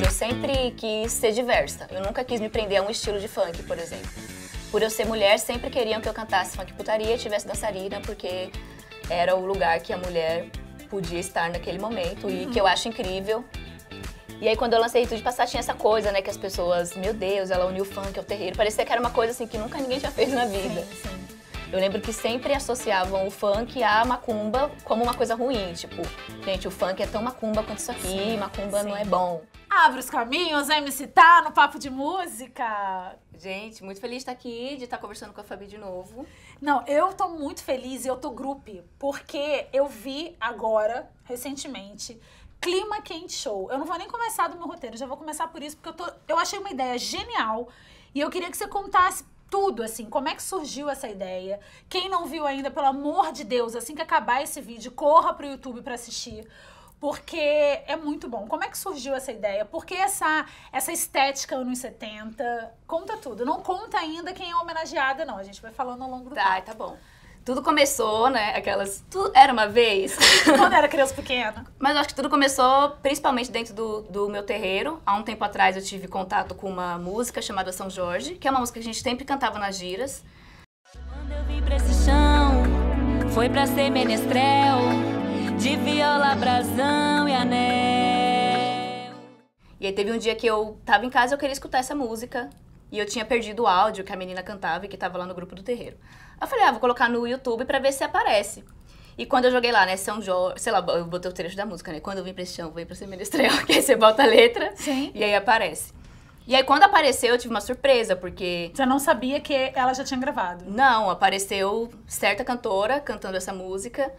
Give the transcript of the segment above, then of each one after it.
Eu sempre quis ser diversa. Eu nunca quis me prender a um estilo de funk, por exemplo. Por eu ser mulher, sempre queriam que eu cantasse funk putaria e tivesse dançarina, porque era o lugar que a mulher podia estar naquele momento uhum. e que eu acho incrível e aí quando eu lancei Rito de Passar tinha essa coisa, né, que as pessoas, meu Deus, ela uniu o funk ao terreiro. Parecia que era uma coisa assim que nunca ninguém tinha feito na vida. Sim, sim. Eu lembro que sempre associavam o funk à macumba como uma coisa ruim, tipo, gente, o funk é tão macumba quanto isso aqui, sim, macumba não é bom. Abre os caminhos, vem me citar no papo de música. Gente, muito feliz de estar tá aqui, de estar tá conversando com a Fabi de novo. Não, eu tô muito feliz e eu tô grupo, porque eu vi agora, recentemente, Clima Quente Show. Eu não vou nem começar do meu roteiro, já vou começar por isso, porque eu, tô, eu achei uma ideia genial e eu queria que você contasse tudo, assim, como é que surgiu essa ideia. Quem não viu ainda, pelo amor de Deus, assim que acabar esse vídeo, corra pro YouTube para assistir. Porque é muito bom. Como é que surgiu essa ideia? Por que essa, essa estética anos 70? Conta tudo. Não conta ainda quem é homenageada, não. A gente vai falando ao longo do Tá, tá bom. Tudo começou, né? Aquelas. Tudo era uma vez. Quando era criança pequena. Mas acho que tudo começou principalmente dentro do, do meu terreiro. Há um tempo atrás eu tive contato com uma música chamada São Jorge, que é uma música que a gente sempre cantava nas giras. Quando eu vim pra esse chão, foi pra ser menestrel, de viola, brasão e anel. E aí teve um dia que eu tava em casa e eu queria escutar essa música. E eu tinha perdido o áudio que a menina cantava e que tava lá no grupo do terreiro. Eu falei, ah, vou colocar no YouTube pra ver se aparece. E quando eu joguei lá, né, São Jorge, sei lá, eu botei o trecho da música, né? Quando eu vim pra esse chão, vim pra ser ministrel, que aí você bota a letra Sim. e aí aparece. E aí, quando apareceu, eu tive uma surpresa, porque. Você não sabia que ela já tinha gravado? Não, apareceu certa cantora cantando essa música.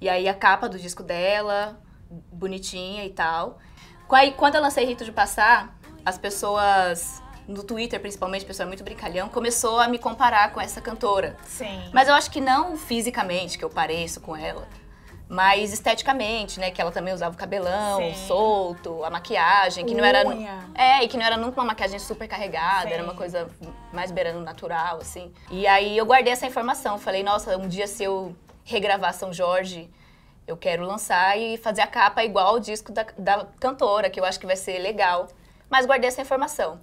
E aí, a capa do disco dela, bonitinha e tal. Aí, quando eu lancei Rito de Passar, as pessoas no Twitter principalmente, o pessoal é muito brincalhão, começou a me comparar com essa cantora. Sim. Mas eu acho que não fisicamente, que eu pareço com ela, mas esteticamente, né? Que ela também usava o cabelão Sim. solto, a maquiagem, que Unha. não era. É, e que não era nunca uma maquiagem super carregada, Sim. era uma coisa mais beirando natural, assim. E aí eu guardei essa informação. Falei, nossa, um dia se eu regravar São Jorge, eu quero lançar e fazer a capa igual ao disco da, da cantora, que eu acho que vai ser legal. Mas guardei essa informação.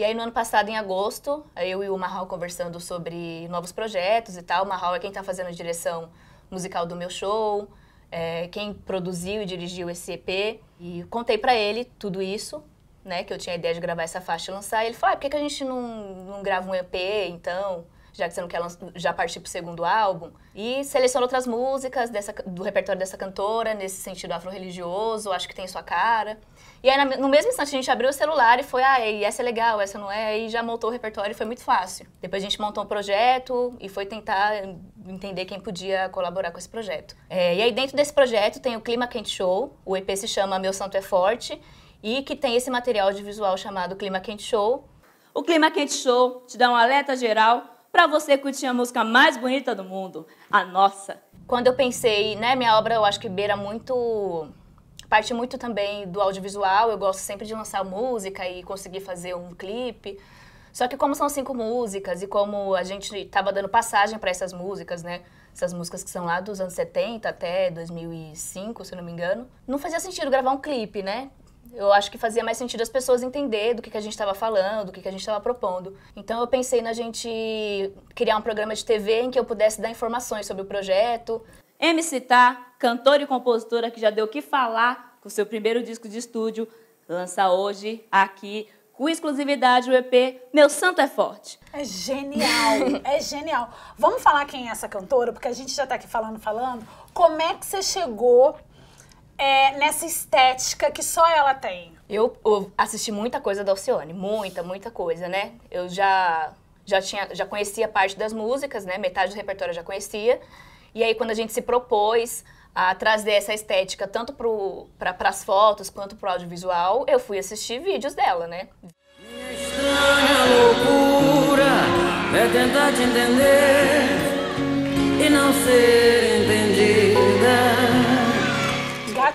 E aí, no ano passado, em agosto, eu e o Marral conversando sobre novos projetos e tal. O Marral é quem está fazendo a direção musical do meu show, é, quem produziu e dirigiu esse EP. E contei para ele tudo isso, né? Que eu tinha a ideia de gravar essa faixa e lançar. E ele falou, ah, por que, que a gente não, não grava um EP, então? já que você não quer já partir pro segundo álbum. E seleciona outras músicas dessa, do repertório dessa cantora, nesse sentido afro-religioso, acho que tem sua cara. E aí, no mesmo instante, a gente abriu o celular e foi, ah, e essa é legal, essa não é, e já montou o repertório e foi muito fácil. Depois a gente montou um projeto e foi tentar entender quem podia colaborar com esse projeto. É, e aí, dentro desse projeto, tem o Clima Quente Show, o EP se chama Meu Santo é Forte, e que tem esse material de visual chamado Clima Quente Show. O Clima Quente Show te dá um alerta geral para você curtir a música mais bonita do mundo, a nossa. Quando eu pensei, né, minha obra eu acho que beira muito parte muito também do audiovisual, eu gosto sempre de lançar música e conseguir fazer um clipe. Só que como são cinco músicas e como a gente estava dando passagem para essas músicas, né? Essas músicas que são lá dos anos 70 até 2005, se não me engano. Não fazia sentido gravar um clipe, né? Eu acho que fazia mais sentido as pessoas entenderem do que, que a gente estava falando, do que, que a gente estava propondo. Então eu pensei na gente criar um programa de TV em que eu pudesse dar informações sobre o projeto. MC Tá, cantora e compositora que já deu o que falar com seu primeiro disco de estúdio, lança hoje aqui com exclusividade o EP Meu Santo é Forte. É genial, é genial. Vamos falar quem é essa cantora, porque a gente já está aqui falando, falando. Como é que você chegou é, nessa estética que só ela tem? Eu, eu, assisti muita coisa da Alcione, muita, muita coisa, né? Eu já já tinha já conhecia parte das músicas, né? Metade do repertório eu já conhecia. E aí quando a gente se propôs a trazer essa estética tanto para pra, as fotos quanto para o audiovisual, eu fui assistir vídeos dela, né? Minha estranha loucura é tentar te entender e não ser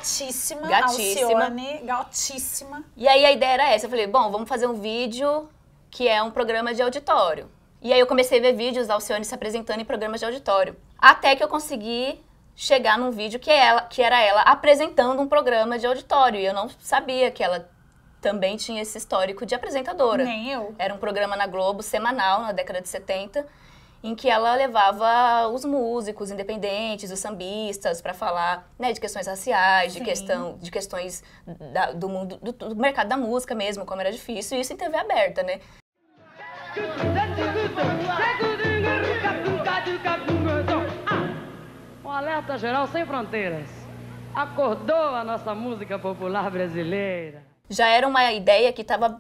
gatíssima, gatíssima. Alcione, gatíssima. E aí a ideia era essa, eu falei, bom, vamos fazer um vídeo que é um programa de auditório. E aí eu comecei a ver vídeos da Alcione se apresentando em programas de auditório. Até que eu consegui chegar num vídeo que, ela, que era ela apresentando um programa de auditório. E eu não sabia que ela também tinha esse histórico de apresentadora. Nem eu. Era um programa na Globo, semanal, na década de 70 em que ela levava os músicos independentes, os sambistas, para falar né, de questões raciais, de, questão, de questões da, do mundo do, do, mercado da música mesmo, como era difícil, e isso em TV aberta, né? Um alerta geral sem fronteiras. Acordou a nossa música popular brasileira. Já era uma ideia que estava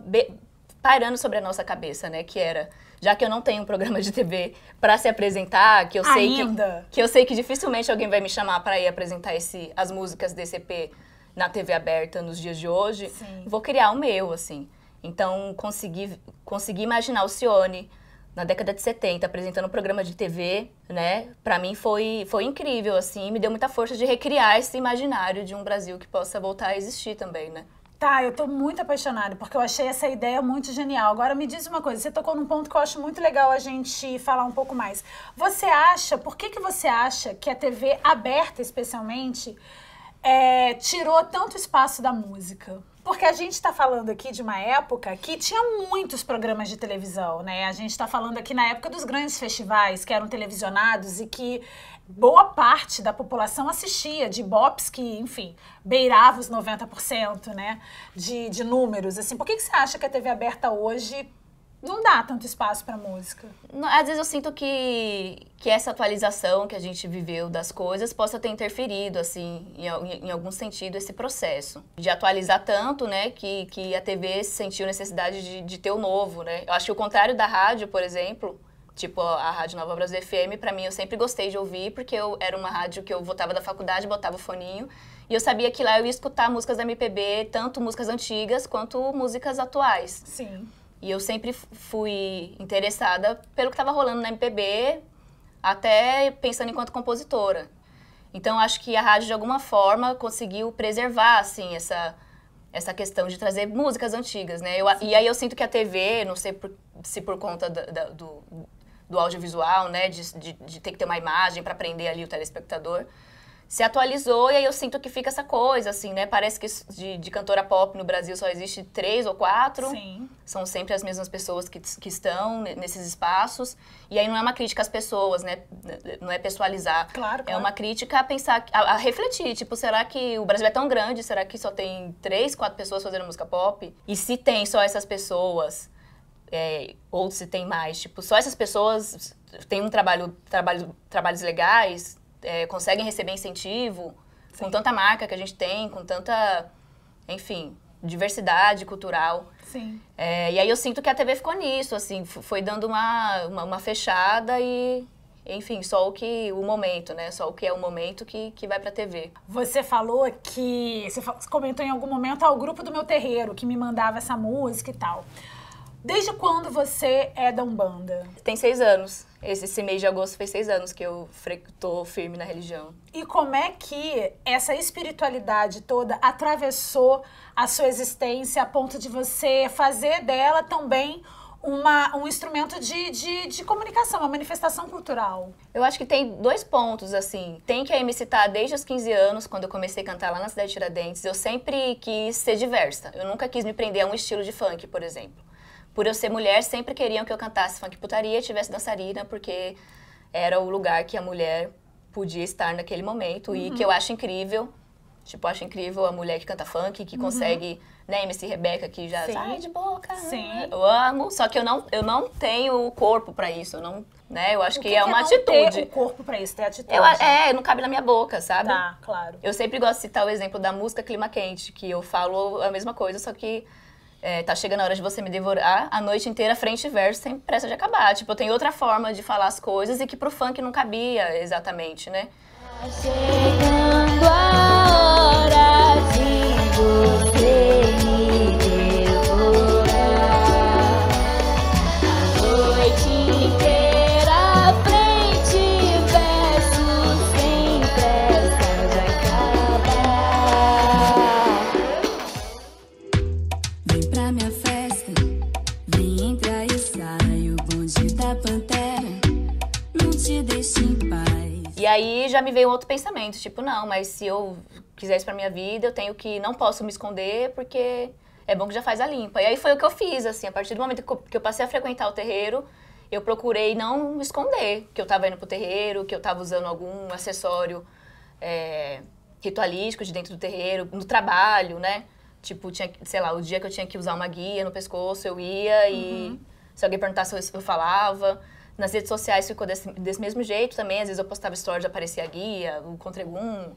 parando sobre a nossa cabeça, né? Que era já que eu não tenho um programa de TV para se apresentar, que eu sei que, que eu sei que dificilmente alguém vai me chamar para ir apresentar esse, as músicas desse EP na TV aberta nos dias de hoje, Sim. vou criar o meu, assim. Então, consegui, consegui imaginar o Cione na década de 70 apresentando um programa de TV, né? Para mim foi, foi incrível, assim, me deu muita força de recriar esse imaginário de um Brasil que possa voltar a existir também, né? Tá, eu tô muito apaixonada, porque eu achei essa ideia muito genial. Agora me diz uma coisa, você tocou num ponto que eu acho muito legal a gente falar um pouco mais. Você acha, por que, que você acha que a TV aberta especialmente é, tirou tanto espaço da música? Porque a gente está falando aqui de uma época que tinha muitos programas de televisão, né? A gente está falando aqui na época dos grandes festivais que eram televisionados e que boa parte da população assistia, de bops que, enfim, beirava os 90%, né? De, de números, assim. Por que, que você acha que a TV aberta hoje não dá tanto espaço para música. Às vezes eu sinto que, que essa atualização que a gente viveu das coisas possa ter interferido, assim, em, em, algum sentido, esse processo. De atualizar tanto, né, que, que a TV sentiu necessidade de, de ter o novo, né? Eu acho que o contrário da rádio, por exemplo, tipo a Rádio Nova Brasil FM, para mim eu sempre gostei de ouvir, porque eu era uma rádio que eu voltava da faculdade, botava o foninho, e eu sabia que lá eu ia escutar músicas da MPB, tanto músicas antigas quanto músicas atuais. Sim. E eu sempre fui interessada pelo que estava rolando na MPB, até pensando enquanto compositora. Então acho que a rádio de alguma forma conseguiu preservar assim essa essa questão de trazer músicas antigas, né? Eu, e aí eu sinto que a TV, não sei por, se por conta da, da, do, do audiovisual, né, de, de, de, ter que ter uma imagem para prender ali o telespectador, se atualizou e aí eu sinto que fica essa coisa, assim, né? Parece que de, de cantora pop no Brasil só existe três ou quatro. Sim. São sempre as mesmas pessoas que, que estão nesses espaços. E aí não é uma crítica às pessoas, né? Não é pessoalizar. Claro, claro. É uma crítica a pensar, a, a, refletir. Tipo, será que o Brasil é tão grande? Será que só tem três, quatro pessoas fazendo música pop? E se tem só essas pessoas... É, ou se tem mais, tipo, só essas pessoas têm um trabalho, trabalho, trabalhos legais, é, conseguem receber incentivo Sim. com tanta marca que a gente tem, com tanta, enfim, diversidade cultural. Sim. É, e aí eu sinto que a TV ficou nisso, assim, foi dando uma, uma, uma, fechada e, enfim, só o que o momento, né? Só o que é o momento que, que vai pra TV. Você falou que. Você comentou em algum momento ao ah, grupo do meu terreiro que me mandava essa música e tal. Desde quando você é da Umbanda? Tem seis anos. Esse, esse mês de agosto fez seis anos que eu estou firme na religião. E como é que essa espiritualidade toda atravessou a sua existência a ponto de você fazer dela também uma, um instrumento de, de, de, comunicação, uma manifestação cultural? Eu acho que tem dois pontos, assim. Tem que me citar tá desde os 15 anos, quando eu comecei a cantar lá na cidade de Tiradentes, eu sempre quis ser diversa. Eu nunca quis me prender a um estilo de funk, por exemplo por eu ser mulher, sempre queriam que eu cantasse funk putaria e tivesse dançarina, porque era o lugar que a mulher podia estar naquele momento uhum. e que eu uhum. acho incrível. Tipo, acho incrível a mulher que canta funk, que uhum. consegue, né, MC Rebeca que já Sim. sai de boca. Sim. Né? Eu amo, só que eu não, eu não tenho o corpo para isso, eu não, né? Eu acho que, que, é uma atitude. É não atitude. o corpo para isso, tem atitude. Eu, é, não cabe na minha boca, sabe? Tá, claro. Eu sempre gosto de citar o exemplo da música Clima Quente, que eu falo a mesma coisa, só que é, tá chegando a hora de você me devorar a noite inteira, frente e verso, sem pressa de acabar. Tipo, eu tenho outra forma de falar as coisas e que pro funk não cabia exatamente, né? Tá chegando a e já me veio um outro pensamento, tipo, não, mas se eu quiser isso pra minha vida, eu tenho que, não posso me esconder, porque é bom que já faz a limpa. E aí foi o que eu fiz, assim, a partir do momento que eu passei a frequentar o terreiro, eu procurei não esconder que eu estava indo pro terreiro, que eu estava usando algum acessório é, ritualístico de dentro do terreiro, no trabalho, né? Tipo, tinha, sei lá, o dia que eu tinha que usar uma guia no pescoço, eu ia e uhum. se alguém perguntasse, eu falava. Nas redes sociais ficou desse, desse mesmo jeito também. Às vezes eu postava stories, aparecia a guia, o contregum.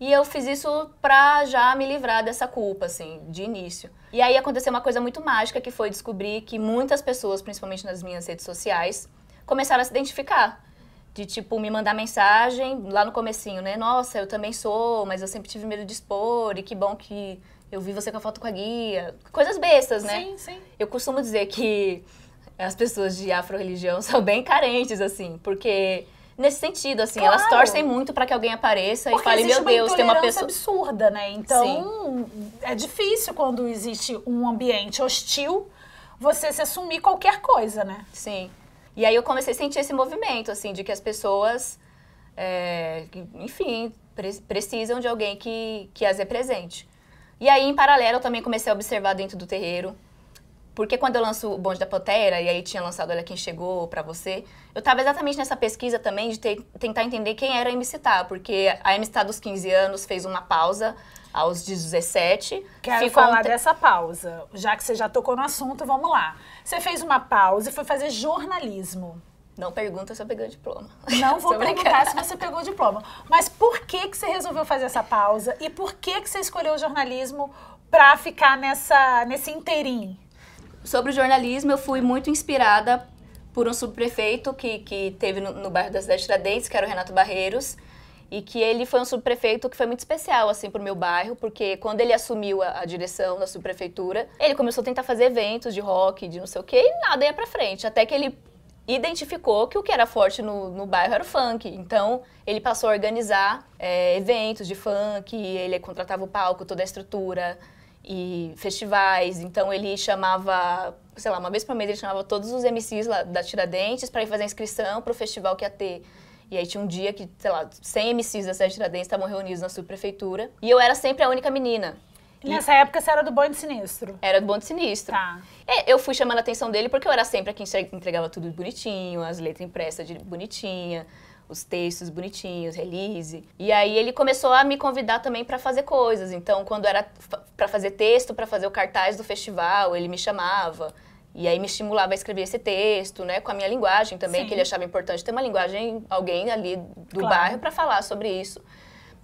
E eu fiz isso pra já me livrar dessa culpa, assim, de início. E aí aconteceu uma coisa muito mágica, que foi descobrir que muitas pessoas, principalmente nas minhas redes sociais, começaram a se identificar. De, tipo, me mandar mensagem lá no comecinho, né? Nossa, eu também sou, mas eu sempre tive medo de expor, e que bom que eu vi você com a foto com a guia. Coisas bestas, né? Sim, sim. Eu costumo dizer que as pessoas de afro-religião são bem carentes, assim, porque nesse sentido, assim, claro. elas torcem muito para que alguém apareça Porque e fale, meu Deus, tem uma pessoa absurda, né? Então, Sim. é difícil quando existe um ambiente hostil você se assumir qualquer coisa, né? Sim. E aí eu comecei a sentir esse movimento, assim, de que as pessoas, é, enfim, pre precisam de alguém que, que as represente. E aí, em paralelo, eu também comecei a observar dentro do terreiro porque quando eu lanço o Bonde da potera e aí tinha lançado Olha Quem Chegou para você, eu estava exatamente nessa pesquisa também de ter, tentar entender quem era a MC Tá, porque a MC Tá dos 15 anos fez uma pausa aos 17. Quero falar um dessa pausa. Já que você já tocou no assunto, vamos lá. Você fez uma pausa e foi fazer jornalismo. Não pergunta se eu peguei o diploma. Não vou perguntar se você pegou o diploma. Mas por que, que você resolveu fazer essa pausa e por que, que você escolheu o jornalismo para ficar nessa, nesse inteirinho? Sobre o jornalismo, eu fui muito inspirada por um subprefeito que, que teve no, no bairro da Cidade Tiradentes, que era o Renato Barreiros, e que ele foi um subprefeito que foi muito especial, assim, pro meu bairro, porque quando ele assumiu a, a direção da subprefeitura, ele começou a tentar fazer eventos de rock, de não sei o quê, e nada ia pra frente, até que ele identificou que o que era forte no, no bairro era o funk. Então, ele passou a organizar é, eventos de funk, ele contratava o palco, toda a estrutura, e festivais. Então ele chamava, sei lá, uma vez por mês ele chamava todos os MCs lá da Tiradentes para ir fazer a inscrição para o festival que ia ter. E aí tinha um dia que, sei lá, 100 MCs da cidade Tiradentes estavam reunidos na subprefeitura. E eu era sempre a única menina. E nessa época você era do bonde sinistro? Era do bonde sinistro. Tá. eu fui chamando a atenção dele porque eu era sempre a quem entregava tudo bonitinho, as letras impressas de bonitinha os textos bonitinhos, release. E aí ele começou a me convidar também para fazer coisas. Então, quando era para fazer texto, para fazer o cartaz do festival, ele me chamava. E aí me estimulava a escrever esse texto, né, com a minha linguagem também, Sim. que ele achava importante ter uma linguagem, alguém ali do claro. bairro para falar sobre isso.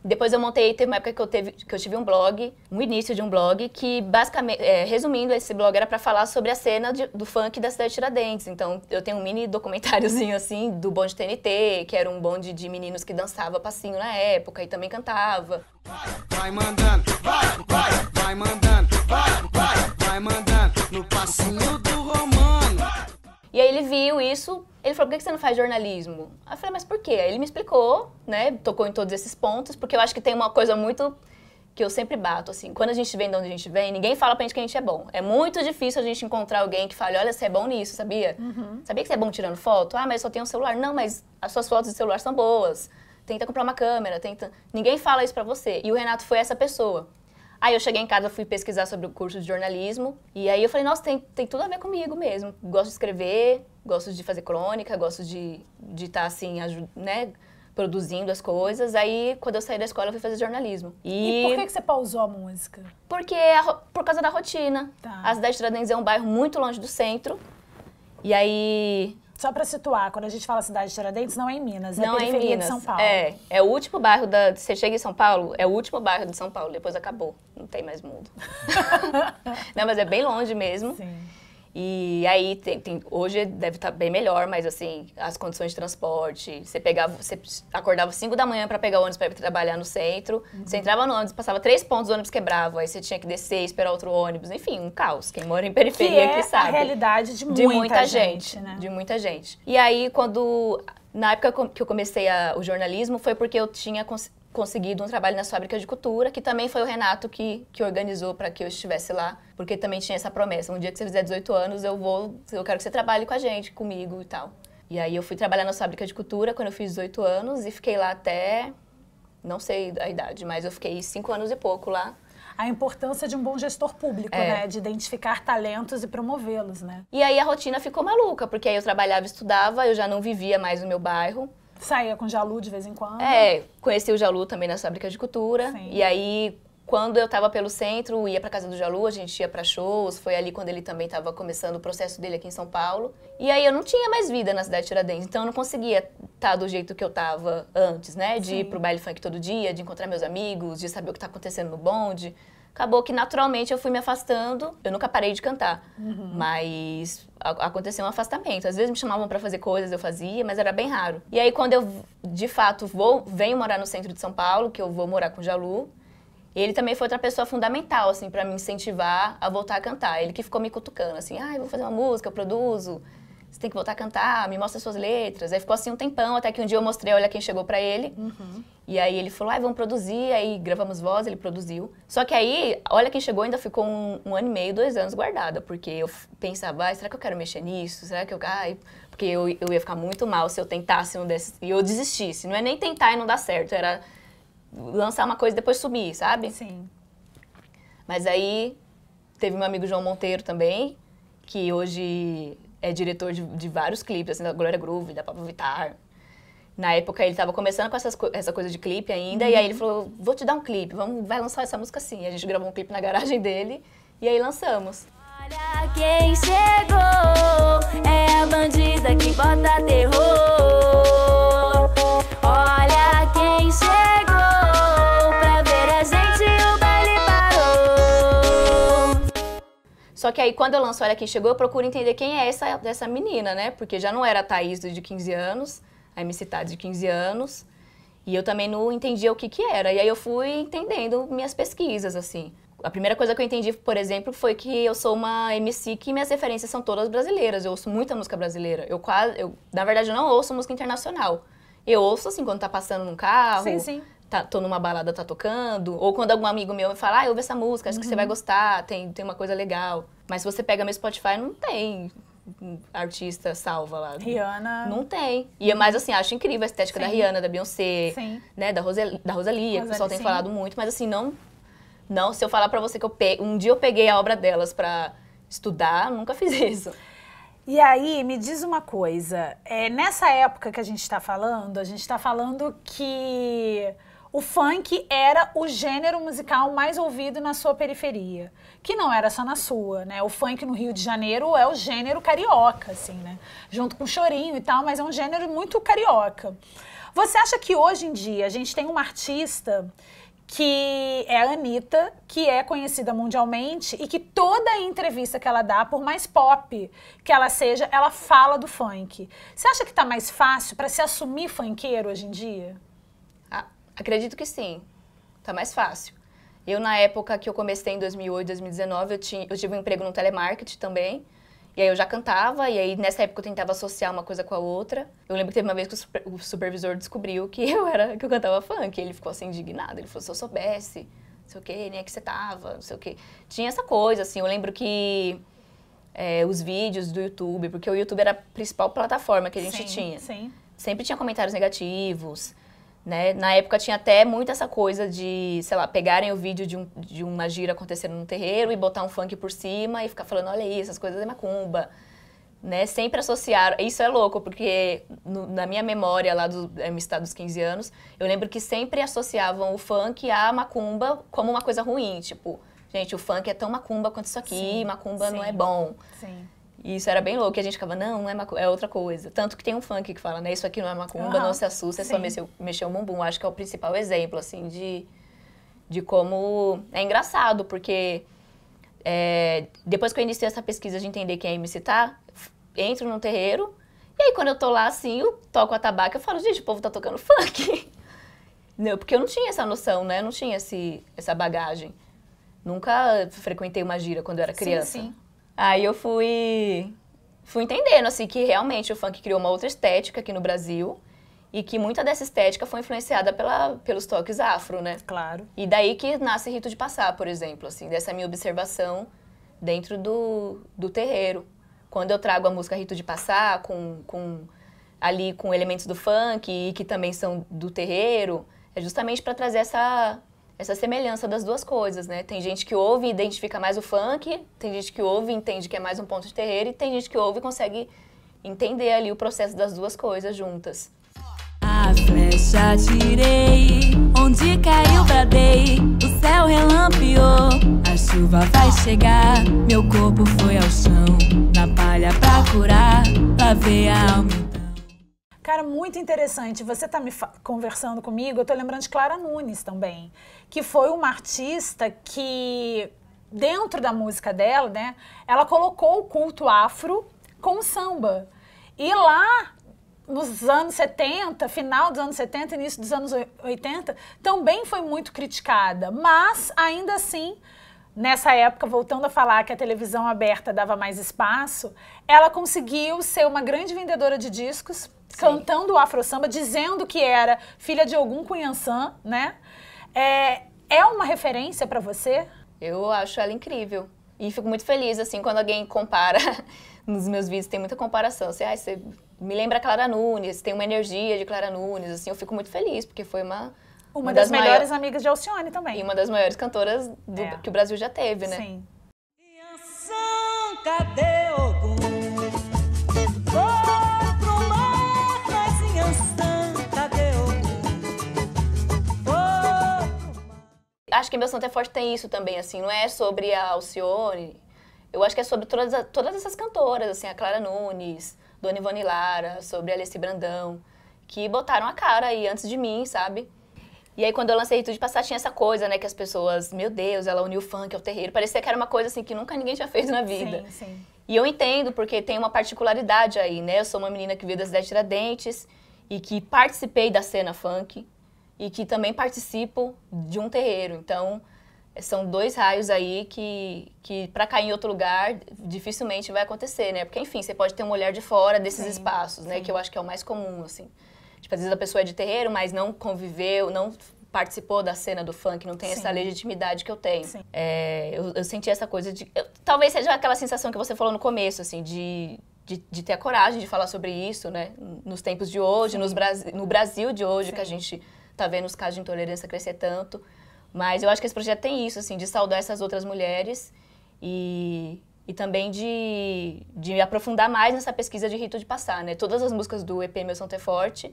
Depois eu montei, teve uma época que eu, teve, que eu tive um blog, um início de um blog, que basicamente, é, resumindo, esse blog era para falar sobre a cena de, do funk da cidade de Tiradentes. Então eu tenho um mini documentáriozinho assim, do bonde TNT, que era um bonde de meninos que dançava passinho na época e também cantava. Vai, vai mandando, vai, vai, vai mandando, vai, vai, vai mandando, no passinho do romano. E aí ele viu isso, ele falou, por que você não faz jornalismo? eu falei, mas por quê? Aí ele me explicou, né? Tocou em todos esses pontos, porque eu acho que tem uma coisa muito que eu sempre bato, assim, quando a gente vem de onde a gente vem, ninguém fala pra gente que a gente é bom. É muito difícil a gente encontrar alguém que fale, olha, você é bom nisso, sabia? Uhum. Sabia que você é bom tirando foto? Ah, mas só tem um celular. Não, mas as suas fotos de celular são boas. Tenta comprar uma câmera, tenta... Ninguém fala isso pra você. E o Renato foi essa pessoa. Aí eu cheguei em casa, fui pesquisar sobre o curso de jornalismo. E aí eu falei, nossa, tem, tem tudo a ver comigo mesmo. Gosto de escrever, gosto de fazer crônica, gosto de estar de tá, assim, né? produzindo as coisas. Aí, quando eu saí da escola, eu fui fazer jornalismo. E, e por que, que você pausou a música? Porque a, por causa da rotina. Tá. A cidade de Tiradentes é um bairro muito longe do centro. E aí, só para situar, quando a gente fala cidade de Tiradentes, não é em Minas, é não é em Minas. de São Paulo. É, é o último bairro da. Você chega em São Paulo, é o último bairro de São Paulo, depois acabou. Não tem mais mundo. não, mas é bem longe mesmo. Sim. E aí, tem, tem, hoje deve estar tá bem melhor, mas assim, as condições de transporte, você pegava, você acordava 5 da manhã para pegar o ônibus para ir trabalhar no centro, uhum. você entrava no ônibus, passava três pontos, o ônibus quebrava, aí você tinha que descer, esperar outro ônibus, enfim, um caos. Quem mora em periferia que, é que sabe. a realidade de, de muita, muita, gente, gente né? De muita gente. E aí, quando... Na época que eu comecei a, o jornalismo, foi porque eu tinha conseguido um trabalho na fábrica de cultura, que também foi o Renato que, que organizou para que eu estivesse lá porque também tinha essa promessa, um dia que você fizer 18 anos, eu vou, eu quero que você trabalhe com a gente, comigo e tal. E aí eu fui trabalhar na fábrica de cultura quando eu fiz 18 anos e fiquei lá até não sei a idade, mas eu fiquei cinco anos e pouco lá. A importância de um bom gestor público, é. né? De identificar talentos e promovê-los, né? E aí a rotina ficou maluca, porque aí eu trabalhava, estudava, eu já não vivia mais no meu bairro. Saía com o Jalu de vez em quando. É, conheci o Jalu também na fábrica de cultura. Sim. E aí quando eu estava pelo centro, ia para casa do Jalu, a gente ia para shows, foi ali quando ele também estava começando o processo dele aqui em São Paulo. E aí eu não tinha mais vida na cidade de Tiradentes, então eu não conseguia estar tá do jeito que eu estava antes, né? De Sim. ir pro baile funk todo dia, de encontrar meus amigos, de saber o que está acontecendo no bonde acabou que naturalmente eu fui me afastando. Eu nunca parei de cantar, uhum. mas aconteceu um afastamento. Às vezes me chamavam para fazer coisas, eu fazia, mas era bem raro. E aí quando eu de fato vou, venho morar no centro de São Paulo, que eu vou morar com o Jalu, ele também foi outra pessoa fundamental, assim, para me incentivar a voltar a cantar. Ele que ficou me cutucando, assim, ah, vou fazer uma música, eu produzo, você tem que voltar a cantar, me mostra suas letras. Aí ficou assim um tempão, até que um dia eu mostrei, olha quem chegou para ele. Uhum. E aí ele falou, ah, vamos produzir, aí gravamos voz, ele produziu. Só que aí, olha quem chegou, ainda ficou um, um ano e meio, dois anos guardada, porque eu pensava, ah, será que eu quero mexer nisso? Será que eu... Ai, porque eu, eu ia ficar muito mal se eu tentasse e eu desistisse. Não é nem tentar e não dar certo, era lançar uma coisa e depois subir, sabe? Sim. Mas aí teve meu amigo João Monteiro também, que hoje é diretor de, de vários clipes, assim, da Glória Groove, da Pablo Vittar. Na época ele estava começando com essas, essa coisa de clipe ainda, uhum. e aí ele uhum. falou: vou te dar um clipe, vamos, vai lançar essa música assim. a gente gravou um clipe na garagem dele e aí lançamos. Olha quem chegou, é a bandida que bota terror. Só que aí, quando eu lanço Olha Quem Chegou, eu procuro entender quem é essa dessa menina, né? Porque já não era a Thaís de 15 anos, a MC Tade de 15 anos, e eu também não entendia o que que era. E aí eu fui entendendo minhas pesquisas, assim. A primeira coisa que eu entendi, por exemplo, foi que eu sou uma MC que minhas referências são todas brasileiras. Eu ouço muita música brasileira. Eu quase, eu, na verdade, eu não ouço música internacional. Eu ouço assim quando tá passando num carro. Sim, sim tá, tô numa balada, tá tocando. Ou quando algum amigo meu fala, ah, ouvi essa música, acho uhum. que você vai uhum. gostar, tem, tem uma coisa legal. Mas se você pega meu Spotify, não tem artista salva lá. Rihanna. Não tem. E é mais assim, acho incrível a estética sim. da Rihanna, da Beyoncé, sim. né, da, Roseli, da Rosalia, que o pessoal tem sim. falado muito, mas assim, não não, se eu falar para você que eu um dia eu peguei a obra delas para estudar, nunca fiz isso. E aí, me diz uma coisa, é, nessa época que a gente está falando, a gente está falando que o funk era o gênero musical mais ouvido na sua periferia, que não era só na sua, né? O funk no Rio de Janeiro é o gênero carioca, assim, né? Junto com chorinho e tal, mas é um gênero muito carioca. Você acha que hoje em dia a gente tem uma artista que é a Anitta, que é conhecida mundialmente e que toda entrevista que ela dá, por mais pop que ela seja, ela fala do funk. Você acha que está mais fácil para se assumir funkeiro hoje em dia? Acredito que sim. Tá mais fácil. Eu, na época que eu comecei em 2008, 2019, eu, tinha, eu tive um emprego no telemarketing também. E aí eu já cantava, e aí nessa época eu tentava associar uma coisa com a outra. Eu lembro que teve uma vez que o, super, o supervisor descobriu que eu era que eu cantava funk. ele ficou assim indignado. Ele falou: se eu soubesse, não sei o quê, nem é que você tava, não sei o quê. Tinha essa coisa, assim. Eu lembro que é, os vídeos do YouTube, porque o YouTube era a principal plataforma que a gente sim, tinha. Sim. Sempre tinha comentários negativos. Né? Na época tinha até muito essa coisa de, sei lá, pegarem o vídeo de, um, de uma gira acontecendo no terreiro e botar um funk por cima e ficar falando, olha isso, as coisas é macumba. Né? Sempre associaram. Isso é louco, porque no, na minha memória lá do é, estado dos 15 anos, eu lembro que sempre associavam o funk à macumba como uma coisa ruim. Tipo, gente, o funk é tão macumba quanto isso aqui, sim, macumba sim. não é bom. Sim. E isso era bem louco, e a gente ficava, não, não é é outra coisa. Tanto que tem um funk que fala, né, isso aqui não é macumba, uhum. não se assusta, é só mexer, mexer o bumbum. Acho que é o principal exemplo, assim, de, de como... É engraçado, porque é, depois que eu iniciei essa pesquisa de entender quem é MC tá, entro num terreiro, e aí quando eu tô lá, assim, eu toco a tabaca, eu falo, gente, o povo tá tocando funk. não, porque eu não tinha essa noção, né, eu não tinha esse, essa bagagem. Nunca frequentei uma gira quando eu era criança. Sim, sim. Aí eu fui, fui entendendo, assim, que realmente o funk criou uma outra estética aqui no Brasil e que muita dessa estética foi influenciada pela, pelos toques afro, né? Claro. E daí que nasce Rito de Passar, por exemplo, assim, dessa minha observação dentro do, do terreiro. Quando eu trago a música Rito de Passar com, com ali com elementos do funk e que também são do terreiro, é justamente para trazer essa essa semelhança das duas coisas, né? Tem gente que ouve e identifica mais o funk, tem gente que ouve e entende que é mais um ponto de terreiro, e tem gente que ouve e consegue entender ali o processo das duas coisas juntas. A flecha tirei, onde caiu bradei, o céu relampiou, a chuva vai chegar, meu corpo foi ao chão, na palha pra curar, ver a alma. Cara, muito interessante. Você está me conversando comigo, eu estou lembrando de Clara Nunes também, que foi uma artista que, dentro da música dela, né, ela colocou o culto afro com samba. E lá nos anos 70, final dos anos 70, início dos anos 80, também foi muito criticada, mas ainda assim nessa época, voltando a falar que a televisão aberta dava mais espaço, ela conseguiu ser uma grande vendedora de discos, Sim. cantando o afro samba, dizendo que era filha de algum cunhançã, né? É, é uma referência para você? Eu acho ela incrível. E fico muito feliz, assim, quando alguém compara. Nos meus vídeos tem muita comparação. ah, você me lembra Clara Nunes, tem uma energia de Clara Nunes, assim. Eu fico muito feliz, porque foi uma uma, das, das melhores maior... amigas de Alcione também. E uma das maiores cantoras do... é. que o Brasil já teve, né? Sim. Cadê algum? acho que meu santo é forte tem isso também, assim, não é sobre a Alcione, eu acho que é sobre todas, todas essas cantoras, assim, a Clara Nunes, Dona Ivone Lara, sobre a Alessi Brandão, que botaram a cara aí antes de mim, sabe? E aí, quando eu lancei de Passar, tinha essa coisa, né? Que as pessoas, meu Deus, ela uniu o funk ao terreiro. Parecia que era uma coisa, assim, que nunca ninguém tinha feito na vida. Sim, sim. E eu entendo, porque tem uma particularidade aí, né? Eu sou uma menina que veio das dez Tiradentes e que participei da cena funk e que também participo de um terreiro. Então, são dois raios aí que, que para cair em outro lugar, dificilmente vai acontecer, né? Porque, enfim, você pode ter um olhar de fora desses sim, espaços, né? Que eu acho que é o mais comum, assim. Tipo, às vezes a pessoa é de terreiro, mas não conviveu, não participou da cena do funk, não tem Sim. essa legitimidade que eu tenho. É, eu, eu, senti essa coisa de. Eu, talvez seja aquela sensação que você falou no começo, assim, de, de, de ter a coragem de falar sobre isso, né? Nos tempos de hoje, nos Bra no Brasil de hoje, Sim. que a gente tá vendo os casos de intolerância crescer tanto. Mas eu acho que esse projeto tem isso, assim, de saudar essas outras mulheres e, e também de, de me aprofundar mais nessa pesquisa de rito de passar, né? Todas as músicas do EP Meu Santo é Forte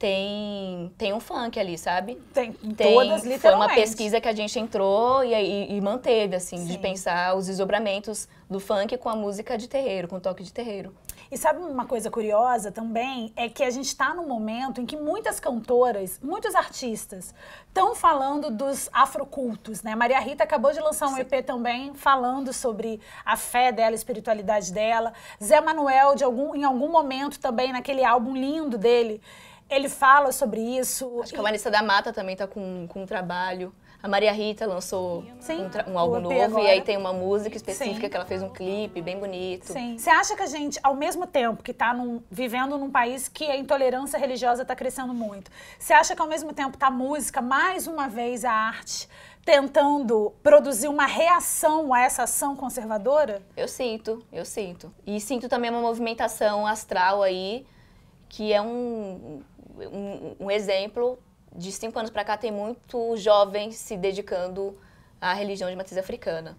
tem, tem um funk ali, sabe? Tem, tem todas, literalmente. Foi uma pesquisa que a gente entrou e, e, e manteve, assim, Sim. de pensar os desdobramentos do funk com a música de terreiro, com o toque de terreiro. E sabe uma coisa curiosa também? É que a gente está num momento em que muitas cantoras, muitos artistas estão falando dos afrocultos, né? Maria Rita acabou de lançar um Sim. EP também falando sobre a fé dela, a espiritualidade dela. Zé Manuel, de algum, em algum momento também, naquele álbum lindo dele, ele fala sobre isso. Acho e... que a Marissa da Mata também tá com, com um trabalho. A Maria Rita lançou Sim, um, um, álbum novo agora. e aí tem uma música específica Sim. que ela fez um clipe bem bonito. Sim. Você acha que a gente, ao mesmo tempo que está vivendo num país que a intolerância religiosa está crescendo muito, você acha que ao mesmo tempo tá a música, mais uma vez a arte, tentando produzir uma reação a essa ação conservadora? Eu sinto, eu sinto. E sinto também uma movimentação astral aí que é um um, um exemplo, de cinco anos para cá tem muito jovem se dedicando à religião de matriz africana.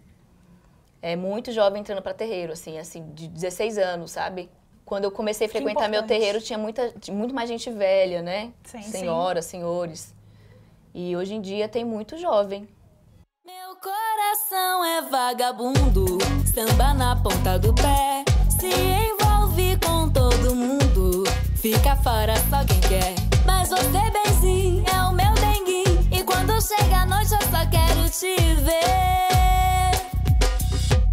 É muito jovem entrando para terreiro, assim, assim, de 16 anos, sabe? Quando eu comecei a frequentar meu terreiro, tinha muita, muito mais gente velha, né? Sim, Senhoras, senhores. E hoje em dia tem muito jovem. Meu coração é vagabundo, samba na ponta do pé. Se Fica fora só quem quer. Mas você, benzinho, é o meu denguinho. E quando chega a noite, eu só quero te ver.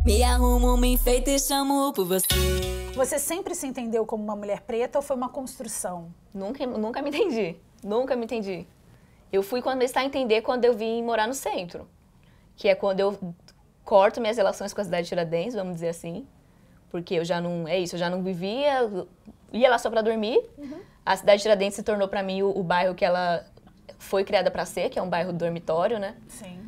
Me arrumo, me enfeito e chamo por você. Você sempre se entendeu como uma mulher preta ou foi uma construção? Nunca, nunca me entendi. Nunca me entendi. Eu fui começar a entender quando eu vim morar no centro. Que é quando eu corto minhas relações com a cidade de Tiradentes, vamos dizer assim porque eu já não é isso, eu já não vivia, ia lá só para dormir. Uhum. A cidade de Tiradentes se tornou para mim o, o, bairro que ela foi criada para ser, que é um bairro dormitório, né? Sim.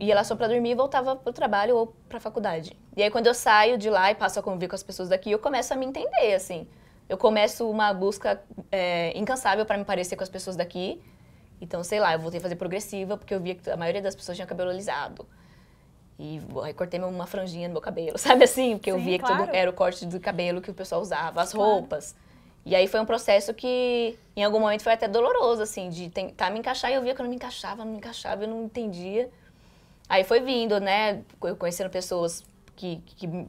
Ia lá só para dormir e voltava pro trabalho ou pra faculdade. E aí quando eu saio de lá e passo a conviver com as pessoas daqui, eu começo a me entender, assim. Eu começo uma busca é, incansável para me parecer com as pessoas daqui. Então, sei lá, eu voltei a fazer progressiva, porque eu via que a maioria das pessoas tinha cabelo alisado. E recortei cortei uma franjinha no meu cabelo, sabe assim? Porque Sim, eu via claro. que era o corte do cabelo que o pessoal usava, as claro. roupas. E aí foi um processo que, em algum momento, foi até doloroso, assim, de tentar me encaixar. E eu via que eu não me encaixava, não me encaixava, eu não entendia. Aí foi vindo, né? conhecendo pessoas que, que,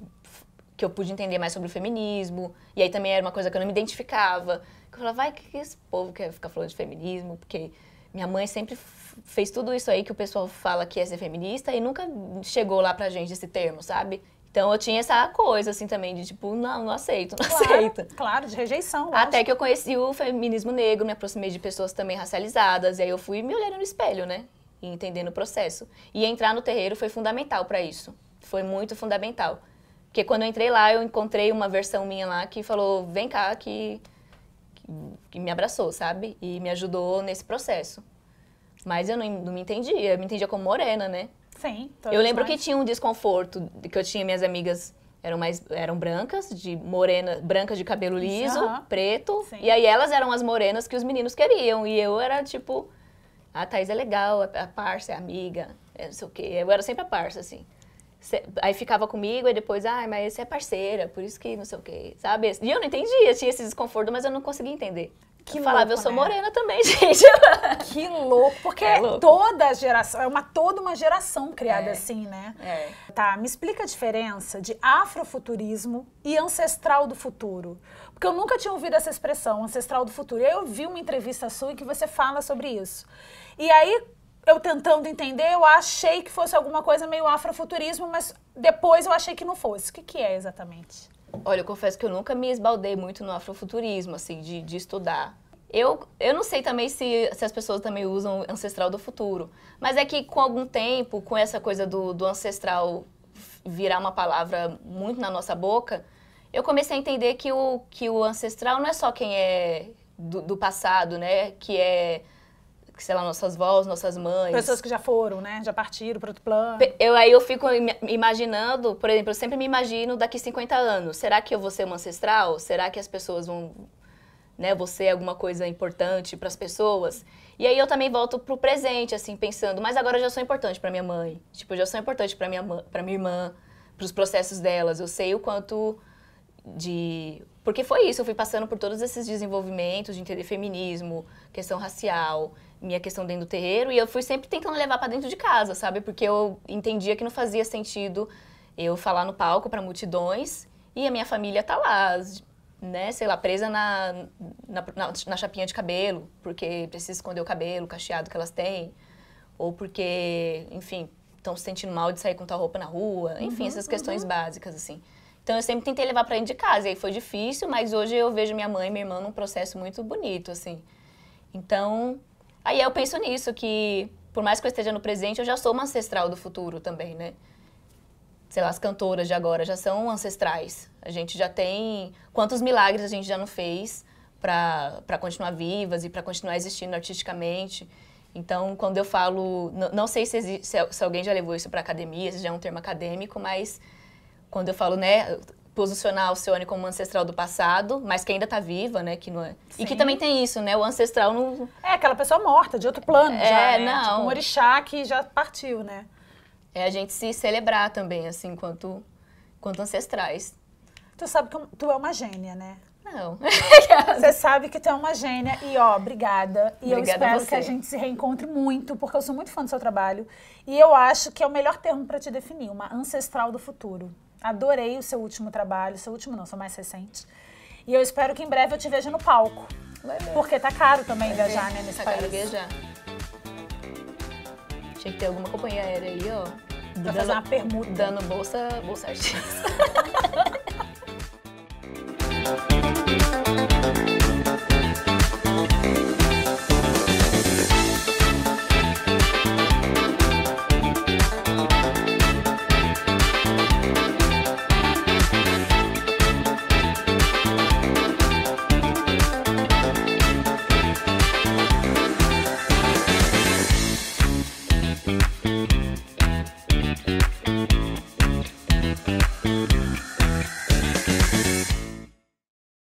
que eu pude entender mais sobre o feminismo. E aí também era uma coisa que eu não me identificava. Que eu falava, vai, que esse povo quer ficar falando de feminismo? Porque minha mãe sempre fez tudo isso aí que o pessoal fala que é ser feminista e nunca chegou lá pra gente esse termo, sabe? Então eu tinha essa coisa assim também de tipo, não, não aceito, não claro, aceito. Claro, de rejeição. Lógico. Até que eu conheci o feminismo negro, me aproximei de pessoas também racializadas, e aí eu fui me olhando no espelho, né? E entendendo o processo. E entrar no terreiro foi fundamental para isso. Foi muito fundamental. Porque quando eu entrei lá, eu encontrei uma versão minha lá que falou: vem cá que que me abraçou, sabe? E me ajudou nesse processo. Mas eu não, não me entendia, eu me entendia como morena, né? Sim. Eu lembro que tinha um desconforto, que eu tinha minhas amigas eram mais eram brancas, de morena, brancas de cabelo liso, preto, Sim. e aí elas eram as morenas que os meninos queriam, e eu era tipo a ah, Thais é legal, a, a parça é amiga, é não sei o quê. Eu era sempre a parça assim. Aí ficava comigo e depois, ah, mas você é parceira, por isso que não sei o quê, sabe? E eu não entendia, tinha esse desconforto, mas eu não conseguia entender. Que eu falava, louco, eu sou né? morena também, gente. Que louco, porque é louco. toda geração, é uma toda uma geração criada é. assim, né? É. Tá, me explica a diferença de afrofuturismo e ancestral do futuro. Porque eu nunca tinha ouvido essa expressão, ancestral do futuro. E aí eu vi uma entrevista sua em que você fala sobre isso. E aí, eu tentando entender, eu achei que fosse alguma coisa meio afrofuturismo, mas depois eu achei que não fosse. O que, que é exatamente? Olha, eu confesso que eu nunca me esbaldei muito no afrofuturismo, assim, de, de estudar. Eu, eu não sei também se, se as pessoas também usam ancestral do futuro, mas é que com algum tempo, com essa coisa do, do ancestral virar uma palavra muito na nossa boca, eu comecei a entender que o, que o ancestral não é só quem é do, do passado, né? Que é que, sei lá, nossas avós nossas mães. Pessoas que já foram, né? Já partiram para outro plano. Eu, aí eu fico imaginando, por exemplo, eu sempre me imagino daqui 50 anos. Será que eu vou ser uma ancestral? Será que as pessoas vão, né? Você é alguma coisa importante para as pessoas? E aí eu também volto pro presente, assim, pensando, mas agora eu já sou importante para minha mãe. Tipo, eu já sou importante para minha para minha irmã, para os processos delas. Eu sei o quanto de porque foi isso, eu fui passando por todos esses desenvolvimentos de entender feminismo, questão racial, minha questão dentro do terreiro e eu fui sempre tentando levar para dentro de casa, sabe? Porque eu entendia que não fazia sentido eu falar no palco para multidões e a minha família tá lá, né, sei lá, presa na, na, na, na chapinha de cabelo, porque precisa esconder o cabelo cacheado que elas têm, ou porque, enfim, estão se sentindo mal de sair com tal roupa na rua, enfim, uhum, essas questões uhum. básicas, assim. Então eu sempre tentei levar para dentro de casa, e aí foi difícil, mas hoje eu vejo minha mãe e minha irmã num processo muito bonito, assim. Então, Aí eu penso nisso, que por mais que eu esteja no presente, eu já sou uma ancestral do futuro também, né? Sei lá, as cantoras de agora já são ancestrais. A gente já tem. Quantos milagres a gente já não fez para continuar vivas e para continuar existindo artisticamente? Então, quando eu falo. Não sei se, existe, se alguém já levou isso para academia, se já é um termo acadêmico, mas quando eu falo, né, posicionar o Alcione como ancestral do passado, mas que ainda está viva, né? Que não é... E que também tem isso, né? O ancestral não... É, aquela pessoa morta, de outro plano é, já, né? Tipo, não. Tipo um orixá que já partiu, né? É a gente se celebrar também, assim, quanto, quanto ancestrais. Tu sabe que tu é uma gênia, né? Não. você sabe que tu é uma gênia e ó, obrigada. E obrigada eu espero que a gente se reencontre muito, porque eu sou muito fã do seu trabalho. E eu acho que é o melhor termo para te definir, uma ancestral do futuro. Adorei o seu último trabalho, seu último não, seu mais recente. E eu espero que em breve eu te veja no palco. Porque tá caro também viajar, né, nesse tá país. Tá caro viajar. Tinha que ter alguma companhia aérea aí, ó. Pra dando, fazer uma permuta. Dando bolsa, bolsa artista.